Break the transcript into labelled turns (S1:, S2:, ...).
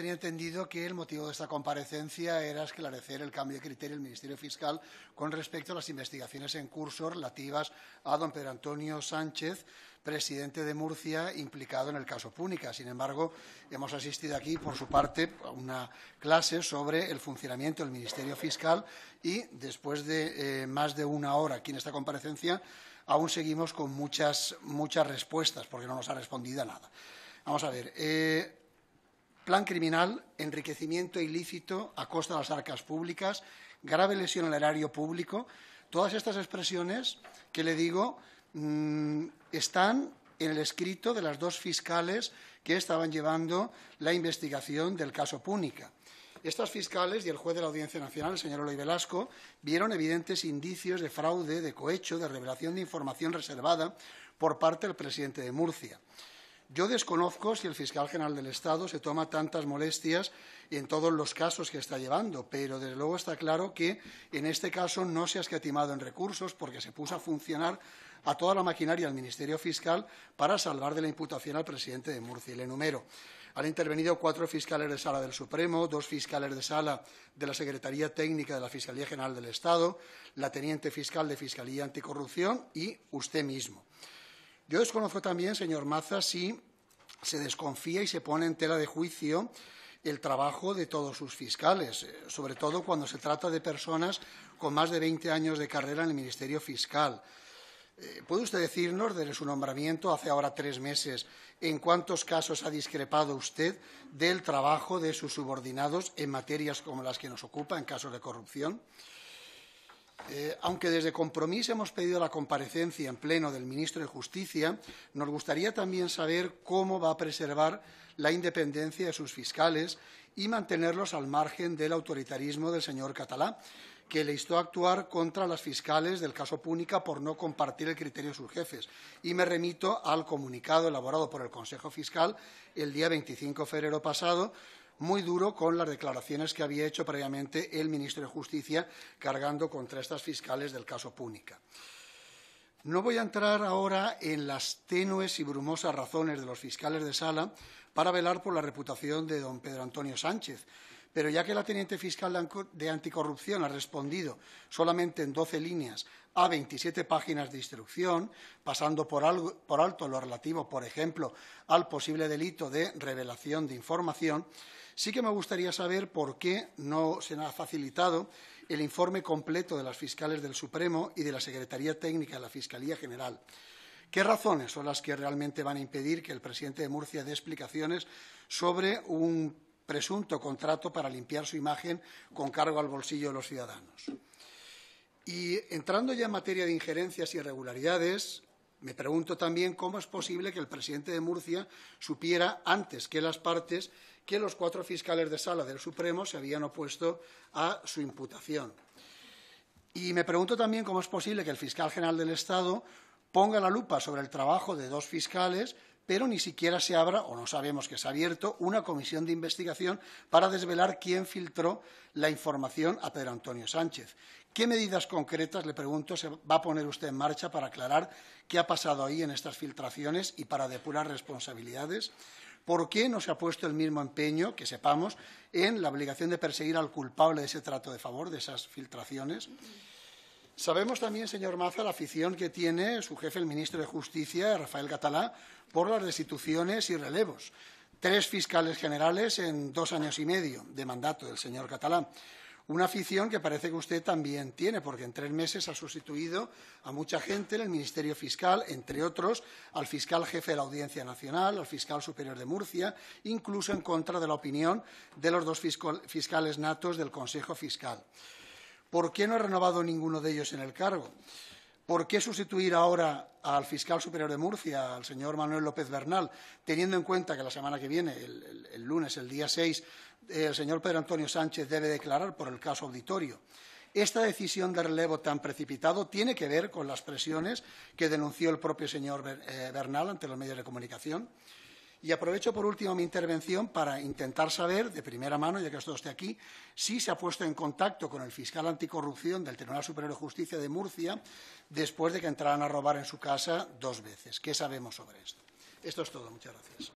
S1: tenía entendido que el motivo de esta comparecencia era esclarecer el cambio de criterio del Ministerio Fiscal con respecto a las investigaciones en curso relativas a don Pedro Antonio Sánchez, presidente de Murcia, implicado en el caso Púnica. Sin embargo, hemos asistido aquí, por su parte, a una clase sobre el funcionamiento del Ministerio Fiscal y, después de eh, más de una hora aquí en esta comparecencia, aún seguimos con muchas, muchas respuestas, porque no nos ha respondido a nada. Vamos a ver. Eh, plan criminal, enriquecimiento ilícito a costa de las arcas públicas, grave lesión al erario público, todas estas expresiones que le digo mm, están en el escrito de las dos fiscales que estaban llevando la investigación del caso Púnica. Estas fiscales y el juez de la Audiencia Nacional, el señor Eloy Velasco, vieron evidentes indicios de fraude, de cohecho, de revelación de información reservada por parte del presidente de Murcia. Yo desconozco si el fiscal general del Estado se toma tantas molestias en todos los casos que está llevando, pero desde luego está claro que en este caso no se ha escatimado en recursos porque se puso a funcionar a toda la maquinaria del Ministerio Fiscal para salvar de la imputación al presidente de Murcia. Y enumero. Han intervenido cuatro fiscales de sala del Supremo, dos fiscales de sala de la Secretaría Técnica de la Fiscalía General del Estado, la teniente fiscal de Fiscalía Anticorrupción y usted mismo. Yo desconozco también, señor Maza, si se desconfía y se pone en tela de juicio el trabajo de todos sus fiscales, eh, sobre todo cuando se trata de personas con más de 20 años de carrera en el Ministerio Fiscal. Eh, ¿Puede usted decirnos, desde su nombramiento hace ahora tres meses, en cuántos casos ha discrepado usted del trabajo de sus subordinados en materias como las que nos ocupa, en casos de corrupción? Eh, aunque desde Compromís hemos pedido la comparecencia en pleno del ministro de Justicia, nos gustaría también saber cómo va a preservar la independencia de sus fiscales y mantenerlos al margen del autoritarismo del señor Catalá, que le instó a actuar contra las fiscales del caso Púnica por no compartir el criterio de sus jefes. Y me remito al comunicado elaborado por el Consejo Fiscal el día 25 de febrero pasado, muy duro con las declaraciones que había hecho previamente el ministro de Justicia cargando contra estas fiscales del caso Púnica. No voy a entrar ahora en las tenues y brumosas razones de los fiscales de sala para velar por la reputación de don Pedro Antonio Sánchez, pero ya que la teniente fiscal de anticorrupción ha respondido solamente en doce líneas a veintisiete páginas de instrucción, pasando por, por alto lo relativo, por ejemplo, al posible delito de revelación de información, sí que me gustaría saber por qué no se ha facilitado el informe completo de las fiscales del Supremo y de la Secretaría Técnica de la Fiscalía General. ¿Qué razones son las que realmente van a impedir que el presidente de Murcia dé explicaciones sobre un presunto contrato para limpiar su imagen con cargo al bolsillo de los ciudadanos. Y entrando ya en materia de injerencias y irregularidades, me pregunto también cómo es posible que el presidente de Murcia supiera antes que las partes que los cuatro fiscales de sala del Supremo se habían opuesto a su imputación. Y me pregunto también cómo es posible que el fiscal general del Estado ponga la lupa sobre el trabajo de dos fiscales pero ni siquiera se abra, o no sabemos que se ha abierto, una comisión de investigación para desvelar quién filtró la información a Pedro Antonio Sánchez. ¿Qué medidas concretas, le pregunto, se va a poner usted en marcha para aclarar qué ha pasado ahí en estas filtraciones y para depurar responsabilidades? ¿Por qué no se ha puesto el mismo empeño, que sepamos, en la obligación de perseguir al culpable de ese trato de favor, de esas filtraciones? Sabemos también, señor Maza, la afición que tiene su jefe, el ministro de Justicia, Rafael Catalá, por las destituciones y relevos. Tres fiscales generales en dos años y medio de mandato del señor Catalá. Una afición que parece que usted también tiene, porque en tres meses ha sustituido a mucha gente en el Ministerio Fiscal, entre otros, al fiscal jefe de la Audiencia Nacional, al fiscal superior de Murcia, incluso en contra de la opinión de los dos fiscales natos del Consejo Fiscal. ¿Por qué no ha renovado ninguno de ellos en el cargo? ¿Por qué sustituir ahora al fiscal superior de Murcia, al señor Manuel López Bernal, teniendo en cuenta que la semana que viene, el, lunes, el día 6, el señor Pedro Antonio Sánchez debe declarar por el caso auditorio? Esta decisión de relevo tan precipitado tiene que ver con las presiones que denunció el propio señor eh, Bernal ante los medios de comunicación. Y aprovecho por último mi intervención para intentar saber, de primera mano, ya que esté aquí, si se ha puesto en contacto con el fiscal anticorrupción del Tribunal Superior de Justicia de Murcia después de que entraran a robar en su casa dos veces. ¿Qué sabemos sobre esto? Esto es todo. Muchas gracias.